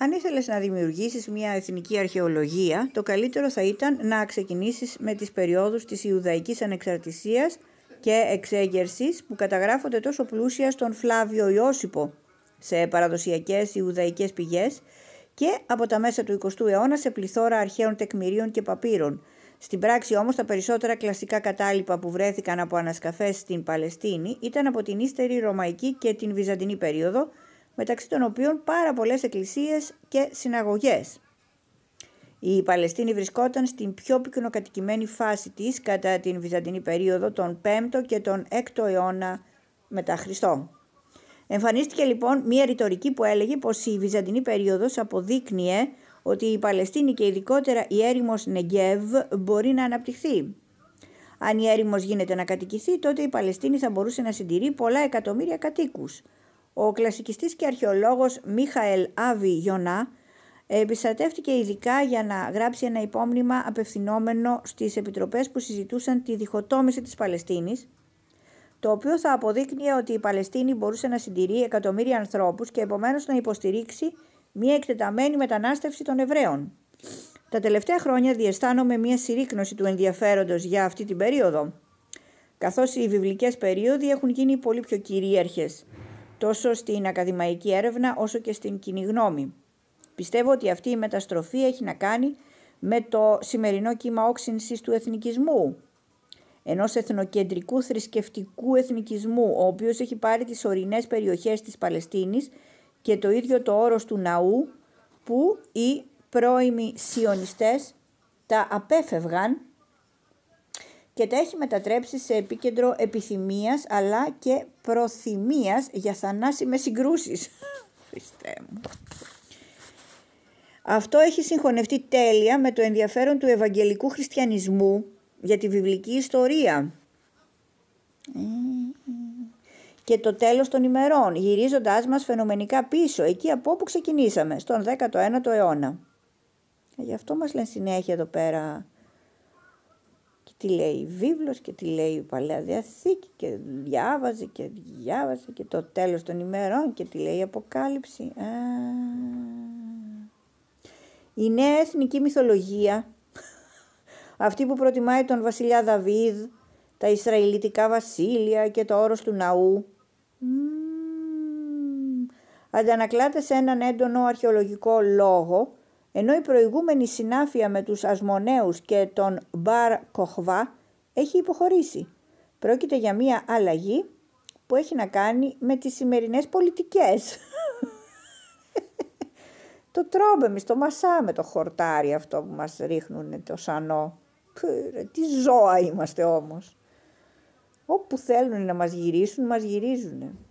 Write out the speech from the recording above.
Αν ήθελες να δημιουργήσεις μια εθνική αρχαιολογία, το καλύτερο θα ήταν να ξεκινήσεις με τις περιόδους της Ιουδαϊκής Ανεξαρτησίας και εξέγερσης που καταγράφονται τόσο πλούσια στον Φλάβιο Ιώσυπο σε παραδοσιακές Ιουδαϊκές πηγές και από τα μέσα του 20ου αιώνα σε πληθώρα αρχαίων τεκμηρίων και παπύρων. Στην πράξη όμως τα περισσότερα κλασικά κατάλοιπα που βρέθηκαν από ανασκαφές στην Παλαιστίνη ήταν από την ύστερη Ρωμαϊκή και την Βυζαντινή περίοδο μεταξύ των οποίων πάρα πολλές εκκλησίες και συναγωγές. Η Παλαιστίνη βρισκόταν στην πιο πυκνοκατοικημένη φάση της κατά την Βυζαντινή περίοδο τον 5ο και τον 6ο αιώνα μετά Χριστό. Εμφανίστηκε λοιπόν μια ρητορική που έλεγε πως η Βυζαντινή περίοδος αποδείκνυε ότι η Παλαιστίνη και ειδικότερα η έρημος Νεγκεύ μπορεί να αναπτυχθεί. Αν η έρημος γίνεται να κατοικηθεί, τότε η Παλαιστίνη θα μπορούσε να συντηρεί πολλά εκατομμύρια κατοίκους, ο κλασικιστής και αρχαιολόγος Μίχαελ Άβη Γιονά επιστατεύτηκε ειδικά για να γράψει ένα υπόμνημα απευθυνόμενο στις επιτροπές που συζητούσαν τη διχοτόμηση της Παλαιστίνης, το οποίο θα αποδείκνυε ότι η Παλαιστίνη μπορούσε να συντηρεί εκατομμύρια ανθρώπους και επομένως να υποστηρίξει μια εκτεταμένη μετανάστευση των Εβραίων. Τα τελευταία χρόνια διαισθάνομαι μια συρρήκνωση του ενδιαφέροντος για αυτή την περίοδο, καθώς οι βιβλικές περίοδοι έχουν γίνει πολύ πιο κυρίαρχες τόσο στην ακαδημαϊκή έρευνα όσο και στην κοινή γνώμη. Πιστεύω ότι αυτή η μεταστροφή έχει να κάνει με το σημερινό κύμα όξυνσης του εθνικισμού, ενός εθνοκεντρικού θρησκευτικού εθνικισμού, ο οποίος έχει πάρει τις ορεινές περιοχές της Παλαιστίνης και το ίδιο το όρος του ναού που οι πρώιμοι σιωνιστές τα απέφευγαν και τα έχει μετατρέψει σε επίκεντρο επιθυμίας αλλά και προθυμίας για θανάσιμες συγκρούσεις. Χριστέ Αυτό έχει συγχωνευτεί τέλεια με το ενδιαφέρον του ευαγγελικού χριστιανισμού για τη βιβλική ιστορία και το τέλος των ημερών, γυρίζοντάς μας φαινομενικά πίσω, εκεί από όπου ξεκινήσαμε, στον 19ο αιώνα. Ε, γι' αυτό μας λένε συνέχεια εδώ πέρα τι λέει η βίβλος και τι λέει η Παλαιά Διαθήκη και διάβαζε και διάβαζε και το τέλος των ημερών και τι λέει η Αποκάλυψη. Α, η νέα εθνική μυθολογία, αυτή που προτιμάει τον βασιλιά Δαβίδ, τα Ισραηλιτικά βασίλεια και το όρος του ναού, αντανακλάται σε έναν έντονο αρχαιολογικό λόγο ενώ η προηγούμενη συνάφεια με τους Ασμονέους και τον Μπαρ Κοχβά έχει υποχωρήσει. Πρόκειται για μία αλλαγή που έχει να κάνει με τις σημερινές πολιτικές. το τρόμπεμις, το μασάμε το χορτάρι αυτό που μας ρίχνουν το σανό. τι ζώα είμαστε όμως. Όπου θέλουν να μας γυρίσουν, μας γυρίζουνε.